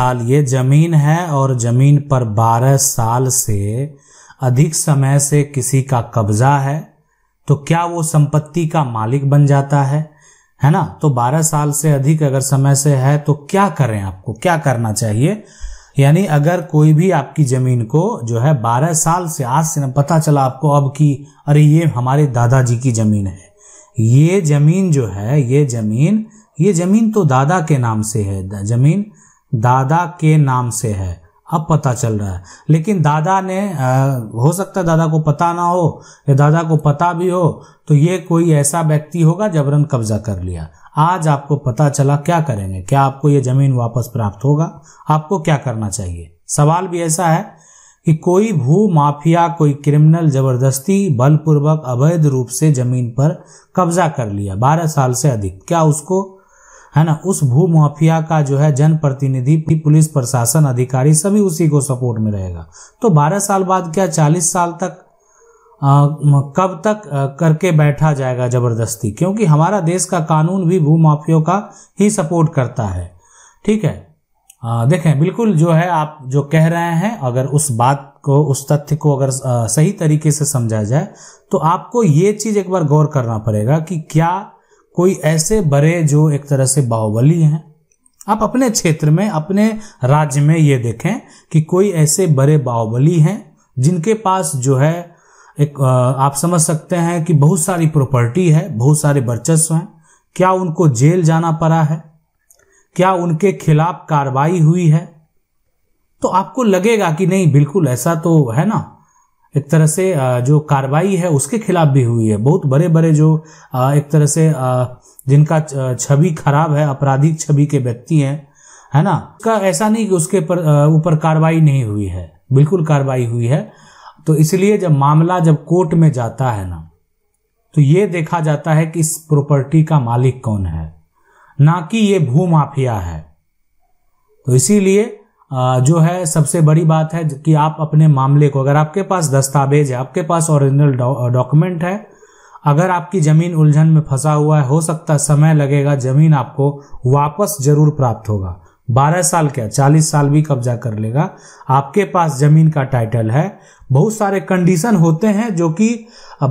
आल ये जमीन है और जमीन पर बारह साल से अधिक समय से किसी का कब्जा है तो क्या वो संपत्ति का मालिक बन जाता है है ना तो 12 साल से अधिक अगर समय से है तो क्या करें आपको क्या करना चाहिए यानी अगर कोई भी आपकी जमीन को जो है 12 साल से आज से पता चला आपको अब की अरे ये हमारे दादाजी की जमीन है ये जमीन जो है ये जमीन ये जमीन तो दादा के नाम से है जमीन दादा के नाम से है अब पता चल रहा है लेकिन दादा ने आ, हो सकता है दादा को पता ना हो या दादा को पता भी हो तो ये कोई ऐसा व्यक्ति होगा जबरन कब्जा कर लिया आज आपको पता चला क्या करेंगे क्या आपको ये जमीन वापस प्राप्त होगा आपको क्या करना चाहिए सवाल भी ऐसा है कि कोई भू माफिया कोई क्रिमिनल जबरदस्ती बलपूर्वक अवैध रूप से जमीन पर कब्जा कर लिया बारह साल से अधिक क्या उसको है ना उस भू माफिया का जो है जनप्रतिनिधि पुलिस प्रशासन अधिकारी सभी उसी को सपोर्ट में रहेगा तो बारह साल बाद क्या चालीस साल तक आ, कब तक आ, करके बैठा जाएगा जबरदस्ती क्योंकि हमारा देश का कानून भी भू माफियों का ही सपोर्ट करता है ठीक है आ, देखें बिल्कुल जो है आप जो कह रहे हैं अगर उस बात को उस तथ्य को अगर सही तरीके से समझा जाए तो आपको ये चीज़ एक बार गौर करना पड़ेगा कि क्या कोई ऐसे बड़े जो एक तरह से बाहुबली हैं आप अपने क्षेत्र में अपने राज्य में ये देखें कि कोई ऐसे बड़े बाहुबली हैं जिनके पास जो है एक आप समझ सकते हैं कि बहुत सारी प्रॉपर्टी है बहुत सारे वर्चस्व हैं क्या उनको जेल जाना पड़ा है क्या उनके खिलाफ कार्रवाई हुई है तो आपको लगेगा कि नहीं बिल्कुल ऐसा तो है ना एक तरह से जो कार्रवाई है उसके खिलाफ भी हुई है बहुत बड़े बड़े जो एक तरह से जिनका छवि खराब है आपराधिक छवि के व्यक्ति हैं है ना का ऐसा नहीं कि उसके ऊपर कार्रवाई नहीं हुई है बिल्कुल कार्रवाई हुई है तो इसलिए जब मामला जब कोर्ट में जाता है ना तो ये देखा जाता है कि इस प्रॉपर्टी का मालिक कौन है ना कि ये भूमाफिया है तो इसीलिए जो है सबसे बड़ी बात है कि आप अपने मामले को अगर आपके पास दस्तावेज है आपके पास ओरिजिनल डॉक्यूमेंट है अगर आपकी ज़मीन उलझन में फंसा हुआ है हो सकता है समय लगेगा ज़मीन आपको वापस जरूर प्राप्त होगा बारह साल क्या चालीस साल भी कब्जा कर लेगा आपके पास ज़मीन का टाइटल है बहुत सारे कंडीशन होते हैं जो कि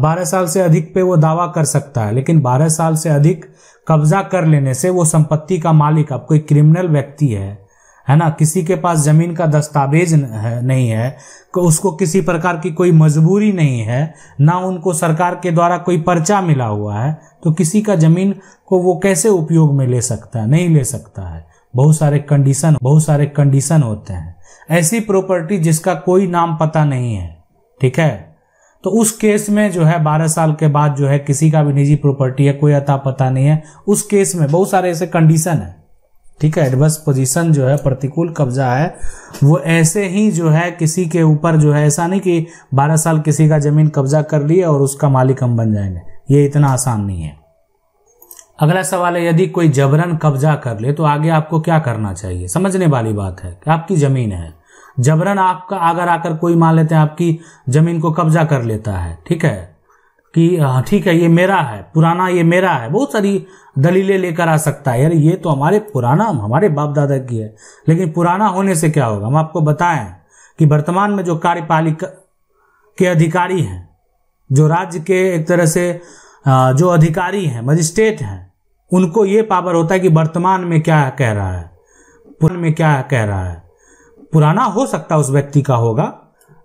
बारह साल से अधिक पे वो दावा कर सकता है लेकिन बारह साल से अधिक कब्जा कर लेने से वो संपत्ति का मालिक आप कोई क्रिमिनल व्यक्ति है है ना किसी के पास ज़मीन का दस्तावेज नहीं है उसको किसी प्रकार की कोई मजबूरी नहीं है ना उनको सरकार के द्वारा कोई पर्चा मिला हुआ है तो किसी का ज़मीन को वो कैसे उपयोग में ले सकता है नहीं ले सकता है बहुत सारे कंडीशन बहुत सारे कंडीशन होते हैं ऐसी प्रॉपर्टी जिसका कोई नाम पता नहीं है ठीक है तो उस केस में जो है बारह साल के बाद जो है किसी का भी निजी प्रॉपर्टी है कोई अता पता नहीं है उस केस में बहुत सारे ऐसे कंडीशन है ठीक है एडवर्स पोजीशन जो है प्रतिकूल कब्जा है वो ऐसे ही जो है किसी के ऊपर जो है ऐसा नहीं कि बारह साल किसी का ज़मीन कब्जा कर लिए और उसका मालिक हम बन जाएंगे ये इतना आसान नहीं है अगला सवाल है यदि कोई जबरन कब्जा कर ले तो आगे आपको क्या करना चाहिए समझने वाली बात है कि आपकी ज़मीन है जबरन आपका अगर आकर कोई मान लेते हैं आपकी ज़मीन को कब्जा कर लेता है ठीक है कि हाँ, ठीक है ये मेरा है पुराना ये मेरा है बहुत सारी दलीलें लेकर आ सकता है यार ये तो हमारे पुराना हमारे बाप दादा की है लेकिन पुराना होने से क्या होगा हम आपको बताएं कि वर्तमान में जो कार्यपालिका के अधिकारी हैं जो राज्य के एक तरह से जो अधिकारी हैं मजिस्ट्रेट हैं उनको ये पावर होता है कि वर्तमान में क्या कह रहा है पुरान में क्या कह रहा है पुराना हो सकता है उस व्यक्ति का होगा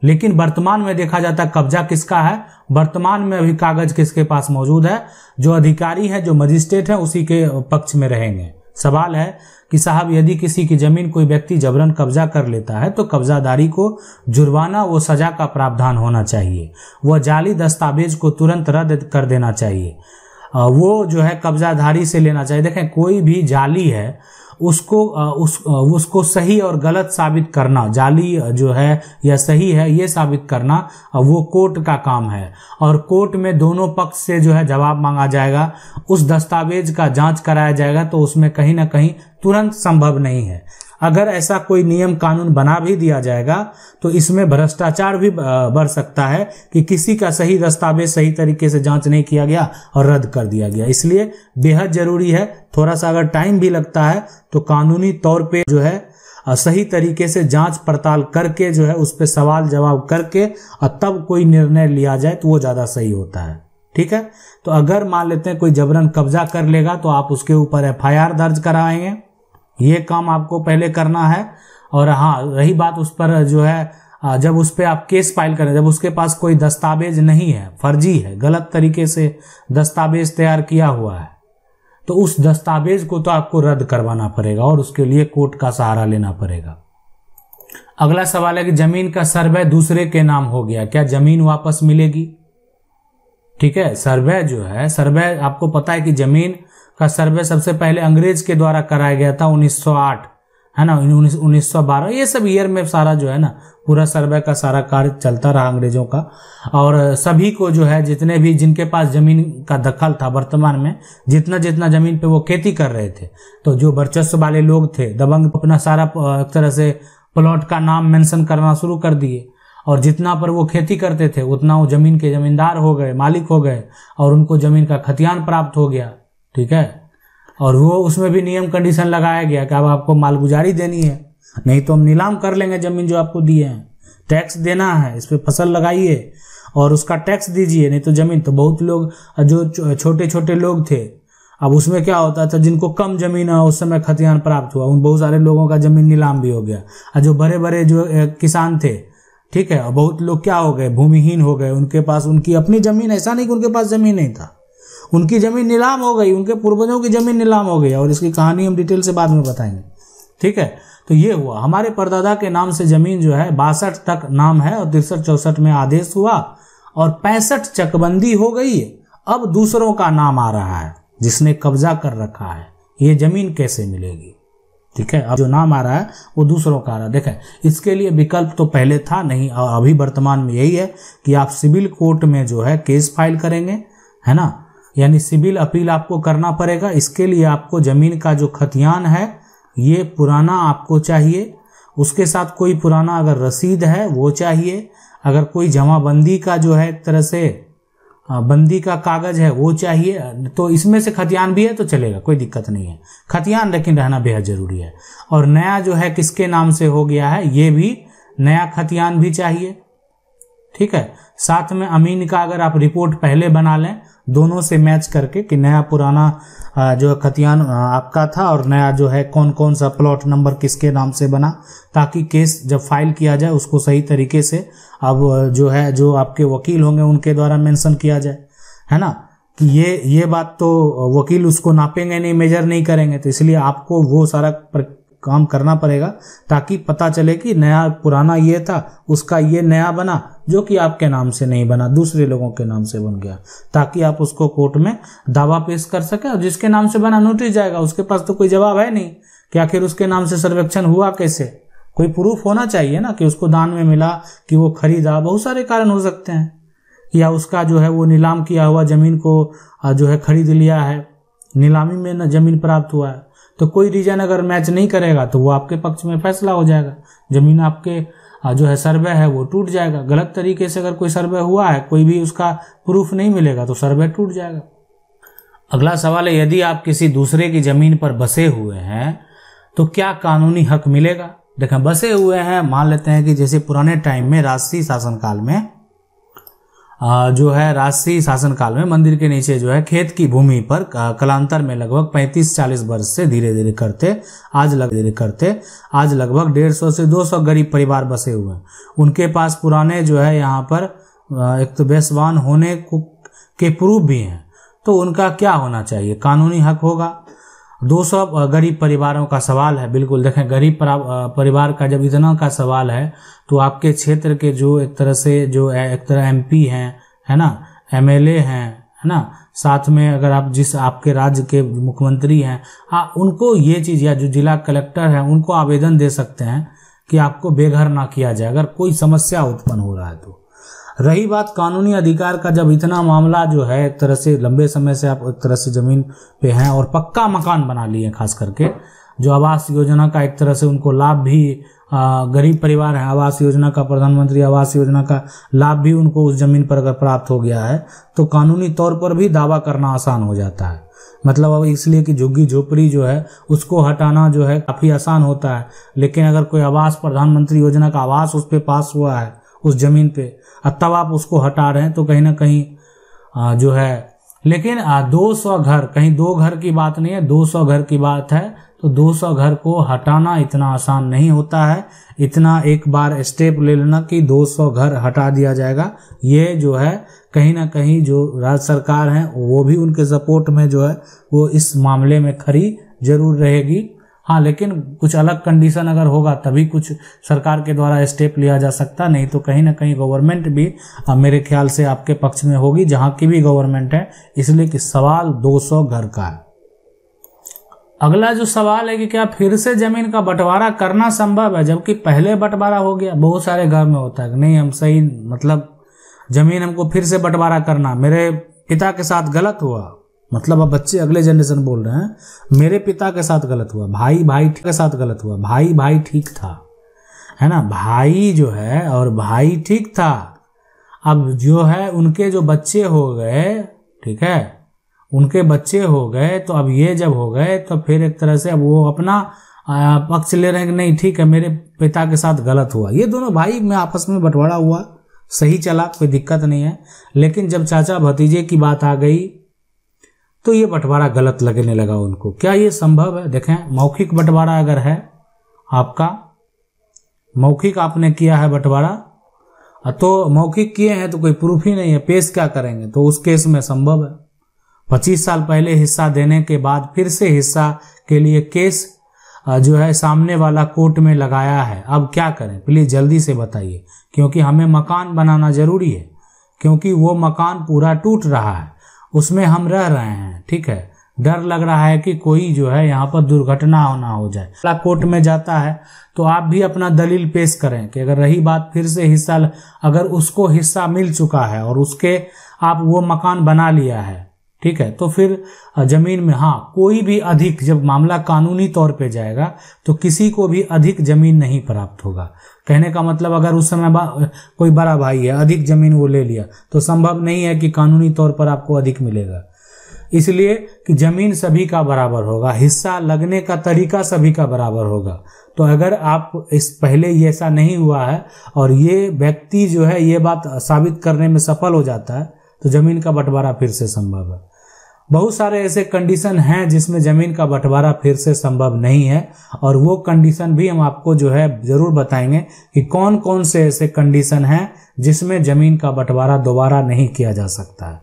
लेकिन वर्तमान में देखा जाता है कब्जा किसका है वर्तमान में अभी कागज किसके पास मौजूद है जो अधिकारी है जो मजिस्ट्रेट है उसी के पक्ष में रहेंगे सवाल है कि साहब यदि किसी की जमीन कोई व्यक्ति जबरन कब्जा कर लेता है तो कब्जादारी को जुर्माना व सजा का प्रावधान होना चाहिए वह जाली दस्तावेज को तुरंत रद्द कर देना चाहिए वो जो है कब्जाधारी से लेना चाहिए देखें कोई भी जाली है उसको उस उसको सही और गलत साबित करना जाली जो है या सही है ये साबित करना वो कोर्ट का काम है और कोर्ट में दोनों पक्ष से जो है जवाब मांगा जाएगा उस दस्तावेज का जांच कराया जाएगा तो उसमें कहीं ना कहीं तुरंत संभव नहीं है अगर ऐसा कोई नियम कानून बना भी दिया जाएगा तो इसमें भ्रष्टाचार भी बढ़ सकता है कि किसी का सही दस्तावेज सही तरीके से जांच नहीं किया गया और रद्द कर दिया गया इसलिए बेहद जरूरी है थोड़ा सा अगर टाइम भी लगता है तो कानूनी तौर पर जो है सही तरीके से जांच पड़ताल करके जो है उस पर सवाल जवाब करके और तब कोई निर्णय लिया जाए तो वो ज़्यादा सही होता है ठीक है तो अगर मान लेते हैं कोई जबरन कब्जा कर लेगा तो आप उसके ऊपर एफ दर्ज कराएंगे ये काम आपको पहले करना है और हाँ रही बात उस पर जो है जब उस पर आप केस फाइल करें जब उसके पास कोई दस्तावेज नहीं है फर्जी है गलत तरीके से दस्तावेज तैयार किया हुआ है तो उस दस्तावेज को तो आपको रद्द करवाना पड़ेगा और उसके लिए कोर्ट का सहारा लेना पड़ेगा अगला सवाल है कि जमीन का सर्वे दूसरे के नाम हो गया क्या जमीन वापस मिलेगी ठीक है सर्वे जो है सर्वे आपको पता है कि जमीन का सर्वे सबसे पहले अंग्रेज के द्वारा कराया गया था 1908 है ना उन्नीस सौ बारह ये सब ईयर में सारा जो है ना पूरा सर्वे का सारा कार्य चलता रहा अंग्रेजों का और सभी को जो है जितने भी जिनके पास जमीन का दखल था वर्तमान में जितना जितना जमीन पे वो खेती कर रहे थे तो जो वर्चस्व वाले लोग थे दबंग अपना सारा एक तरह से प्लॉट का नाम मेंशन करना शुरू कर दिए और जितना पर वो खेती करते थे उतना वो जमीन के जमींदार हो गए मालिक हो गए और उनको जमीन का खतियान प्राप्त हो गया ठीक है और वो उसमें भी नियम कंडीशन लगाया गया कि अब आपको मालगुजारी देनी है नहीं तो हम नीलाम कर लेंगे जमीन जो आपको दिए हैं टैक्स देना है इस पर फसल लगाइए और उसका टैक्स दीजिए नहीं तो जमीन तो बहुत लोग जो छोटे छोटे लोग थे अब उसमें क्या होता था जिनको कम जमीन है उस समय खतियान प्राप्त हुआ उन बहुत सारे लोगों का जमीन नीलाम भी हो गया और जो बड़े बड़े जो किसान थे ठीक है और बहुत लोग क्या हो गए भूमिहीन हो गए उनके पास उनकी अपनी जमीन ऐसा नहीं कि उनके पास जमीन नहीं था उनकी ज़मीन नीलाम हो गई उनके पूर्वजों की ज़मीन नीलाम हो गई और इसकी कहानी हम डिटेल से बाद में बताएंगे ठीक है तो ये हुआ हमारे परदादा के नाम से ज़मीन जो है बासठ तक नाम है और तिरसठ चौसठ में आदेश हुआ और पैंसठ चकबंदी हो गई अब दूसरों का नाम आ रहा है जिसने कब्जा कर रखा है ये ज़मीन कैसे मिलेगी ठीक है अब जो नाम आ रहा है वो दूसरों का आ रहा है देखें इसके लिए विकल्प तो पहले था नहीं और अभी वर्तमान में यही है कि आप सिविल कोर्ट में जो है केस फाइल करेंगे है ना यानी सिविल अपील आपको करना पड़ेगा इसके लिए आपको ज़मीन का जो खतियान है ये पुराना आपको चाहिए उसके साथ कोई पुराना अगर रसीद है वो चाहिए अगर कोई जमाबंदी का जो है एक तरह से बंदी का कागज़ है वो चाहिए तो इसमें से खतियान भी है तो चलेगा कोई दिक्कत नहीं है खतियान लेकिन रहना बेहद ज़रूरी है और नया जो है किसके नाम से हो गया है ये भी नया खतियान भी चाहिए ठीक है साथ में अमीन का अगर आप रिपोर्ट पहले बना लें दोनों से मैच करके कि नया पुराना जो खतियान आपका था और नया जो है कौन कौन सा प्लॉट नंबर किसके नाम से बना ताकि केस जब फाइल किया जाए उसको सही तरीके से अब जो है जो आपके वकील होंगे उनके द्वारा मेंशन किया जाए है ना कि ये ये बात तो वकील उसको नापेंगे नहीं मेजर नहीं करेंगे तो इसलिए आपको वो सारा काम करना पड़ेगा ताकि पता चले कि नया पुराना ये था उसका ये नया बना जो कि आपके नाम से नहीं बना दूसरे लोगों के नाम से बन गया ताकि आप उसको कोर्ट में दावा पेश कर सके और जिसके नाम से बना नोटिस जाएगा उसके पास तो कोई जवाब है नहीं कि आखिर उसके नाम से सर्वेक्षण हुआ कैसे कोई प्रूफ होना चाहिए ना कि उसको दान में मिला कि वो खरीदा बहुत सारे कारण हो सकते हैं या उसका जो है वो नीलाम किया हुआ जमीन को जो है खरीद लिया है नीलामी में न जमीन प्राप्त हुआ है तो कोई रीजन अगर मैच नहीं करेगा तो वो आपके पक्ष में फैसला हो जाएगा जमीन आपके जो है सर्वे है वो टूट जाएगा गलत तरीके से अगर कोई सर्वे हुआ है कोई भी उसका प्रूफ नहीं मिलेगा तो सर्वे टूट जाएगा अगला सवाल है यदि आप किसी दूसरे की जमीन पर बसे हुए हैं तो क्या कानूनी हक मिलेगा देखें बसे हुए हैं मान लेते हैं कि जैसे पुराने टाइम में राष्ट्रीय शासनकाल में जो है शासन शासनकाल में मंदिर के नीचे जो है खेत की भूमि पर कलांतर में लगभग 35-40 वर्ष से धीरे धीरे करते आज लग धीरे करते आज लगभग 150 से 200 गरीब परिवार बसे हुए हैं उनके पास पुराने जो है यहाँ पर एक तो बेसवान होने को के प्रूफ भी हैं तो उनका क्या होना चाहिए कानूनी हक होगा 200 गरीब परिवारों का सवाल है बिल्कुल देखें गरीब परिवार का जब इतना का सवाल है तो आपके क्षेत्र के जो एक तरह से जो एक तरह एमपी हैं है ना एमएलए हैं है ना साथ में अगर आप जिस आपके राज्य के मुख्यमंत्री हैं आ, हाँ, उनको ये चीज़ या जो जिला कलेक्टर हैं उनको आवेदन दे सकते हैं कि आपको बेघर ना किया जाए अगर कोई समस्या उत्पन्न हो रहा है तो रही बात कानूनी अधिकार का जब इतना मामला जो है एक तरह से लंबे समय से आप एक तरह से ज़मीन पे हैं और पक्का मकान बना लिए खास करके जो आवास योजना का एक तरह से उनको लाभ भी गरीब परिवार है आवास योजना का प्रधानमंत्री आवास योजना का लाभ भी उनको उस ज़मीन पर अगर प्राप्त हो गया है तो कानूनी तौर पर भी दावा करना आसान हो जाता है मतलब अब इसलिए कि झुग्गी झोपड़ी जो है उसको हटाना जो है काफ़ी आसान होता है लेकिन अगर कोई आवास प्रधानमंत्री योजना का आवास उस पर पास हुआ है उस ज़मीन पे और तब आप उसको हटा रहे हैं तो कहीं ना कहीं जो है लेकिन दो सौ घर कहीं दो घर की बात नहीं है दो सौ घर की बात है तो दो सौ घर को हटाना इतना आसान नहीं होता है इतना एक बार स्टेप ले लेना कि दो सौ घर हटा दिया जाएगा ये जो है कहीं ना कहीं जो राज्य सरकार है वो भी उनके सपोर्ट में जो है वो इस मामले में खड़ी जरूर रहेगी हाँ लेकिन कुछ अलग कंडीशन अगर होगा तभी कुछ सरकार के द्वारा स्टेप लिया जा सकता नहीं तो कहीं ना कहीं गवर्नमेंट भी मेरे ख्याल से आपके पक्ष में होगी जहाँ की भी गवर्नमेंट है इसलिए कि सवाल 200 घर का है अगला जो सवाल है कि क्या फिर से जमीन का बंटवारा करना संभव है जबकि पहले बंटवारा हो गया बहुत सारे घर में होता है नहीं हम सही मतलब जमीन हमको फिर से बंटवारा करना मेरे पिता के साथ गलत हुआ मतलब अब बच्चे अगले जनरेशन बोल रहे हैं मेरे पिता के साथ गलत हुआ भाई भाई के साथ गलत हुआ भाई भाई ठीक था है ना भाई जो है और भाई ठीक था अब जो है उनके जो बच्चे हो गए ठीक है उनके बच्चे हो गए तो अब ये जब हो गए तो फिर एक तरह से अब वो अपना पक्ष ले रहे हैं कि नहीं ठीक है मेरे पिता के साथ गलत हुआ ये दोनों भाई में आपस में बंटवारा हुआ सही चला कोई दिक्कत नहीं है लेकिन जब चाचा भतीजे की बात आ गई तो ये बंटवारा गलत लगने लगा उनको क्या ये संभव है देखें मौखिक बंटवारा अगर है आपका मौखिक आपने किया है बंटवारा तो मौखिक किए हैं तो कोई प्रूफ ही नहीं है पेश क्या करेंगे तो उस केस में संभव है पच्चीस साल पहले हिस्सा देने के बाद फिर से हिस्सा के लिए केस जो है सामने वाला कोर्ट में लगाया है अब क्या करें प्लीज़ जल्दी से बताइए क्योंकि हमें मकान बनाना ज़रूरी है क्योंकि वो मकान पूरा टूट रहा है उसमें हम रह रहे हैं ठीक है डर लग रहा है कि कोई जो है यहाँ पर दुर्घटना होना हो जाए कोर्ट में जाता है तो आप भी अपना दलील पेश करें कि अगर रही बात फिर से हिस्सा अगर उसको हिस्सा मिल चुका है और उसके आप वो मकान बना लिया है ठीक है तो फिर जमीन में हाँ कोई भी अधिक जब मामला कानूनी तौर पे जाएगा तो किसी को भी अधिक जमीन नहीं प्राप्त होगा कहने का मतलब अगर उस समय कोई बड़ा भाई है अधिक जमीन वो ले लिया तो संभव नहीं है कि कानूनी तौर पर आपको अधिक मिलेगा इसलिए कि जमीन सभी का बराबर होगा हिस्सा लगने का तरीका सभी का बराबर होगा तो अगर आप इस पहले ऐसा नहीं हुआ है और ये व्यक्ति जो है ये बात साबित करने में सफल हो जाता है तो जमीन का बंटवारा फिर से संभव है बहुत सारे ऐसे कंडीशन हैं जिसमें ज़मीन का बंटवारा फिर से संभव नहीं है और वो कंडीशन भी हम आपको जो है ज़रूर बताएंगे कि कौन कौन से ऐसे कंडीशन हैं जिसमें ज़मीन का बंटवारा दोबारा नहीं किया जा सकता है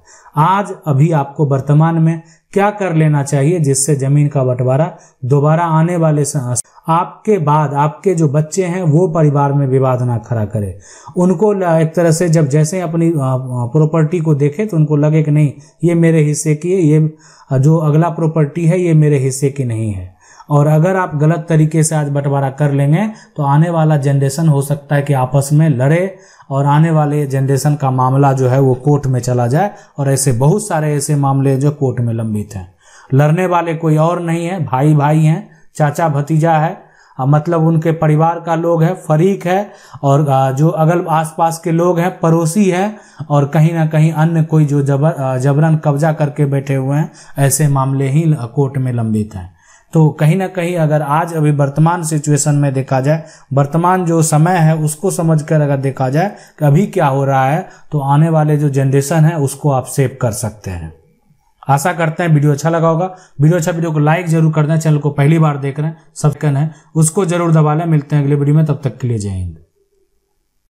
आज अभी आपको वर्तमान में क्या कर लेना चाहिए जिससे जमीन का बंटवारा दोबारा आने वाले आपके बाद आपके जो बच्चे हैं वो परिवार में विवाद ना खड़ा करे उनको एक तरह से जब जैसे अपनी प्रॉपर्टी को देखे तो उनको लगे कि नहीं ये मेरे हिस्से की है ये जो अगला प्रॉपर्टी है ये मेरे हिस्से की नहीं है और अगर आप गलत तरीके से आज बंटवारा कर लेंगे तो आने वाला जनरेशन हो सकता है कि आपस में लड़े और आने वाले जनरेशन का मामला जो है वो कोर्ट में चला जाए और ऐसे बहुत सारे ऐसे मामले जो कोर्ट में लंबित हैं लड़ने वाले कोई और नहीं है भाई भाई हैं चाचा भतीजा है मतलब उनके परिवार का लोग है फरीक है और जो अगल आसपास के लोग हैं पड़ोसी है और कहीं ना कहीं अन्य कोई जो जबर जबरन कब्जा करके बैठे हुए हैं ऐसे मामले ही कोर्ट में लंबित हैं तो कहीं ना कहीं अगर आज अभी वर्तमान सिचुएशन में देखा जाए वर्तमान जो समय है उसको समझकर अगर देखा जाए कि अभी क्या हो रहा है तो आने वाले जो जनरेशन है उसको आप सेव कर सकते हैं आशा करते हैं वीडियो अच्छा लगा होगा वीडियो अच्छा वीडियो को लाइक जरूर कर दें चैनल को पहली बार देख रहे हैं सबकन है उसको जरूर दबा लें मिलते हैं अगले वीडियो में तब तक के लिए जय हिंद